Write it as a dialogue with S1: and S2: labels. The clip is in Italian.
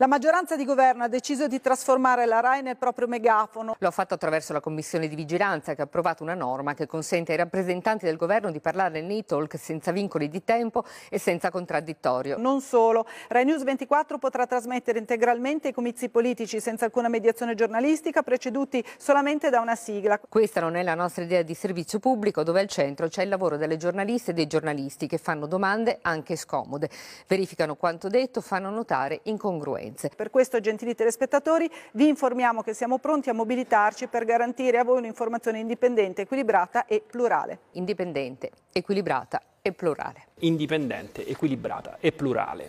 S1: La maggioranza di governo ha deciso di trasformare la RAI nel proprio megafono. Lo ha fatto attraverso la commissione di vigilanza che ha approvato una norma che consente ai rappresentanti del governo di parlare nei talk senza vincoli di tempo e senza contraddittorio. Non solo, RAI News 24 potrà trasmettere integralmente i comizi politici senza alcuna mediazione giornalistica, preceduti solamente da una sigla. Questa non è la nostra idea di servizio pubblico dove al centro c'è il lavoro delle giornaliste e dei giornalisti che fanno domande anche scomode, verificano quanto detto, fanno notare incongruenze sofferenze. Per questo, gentili telespettatori, vi informiamo che siamo pronti a mobilitarci per garantire a voi un'informazione indipendente, equilibrata e plurale. Indipendente, equilibrata e plurale.
S2: Indipendente, equilibrata e plurale.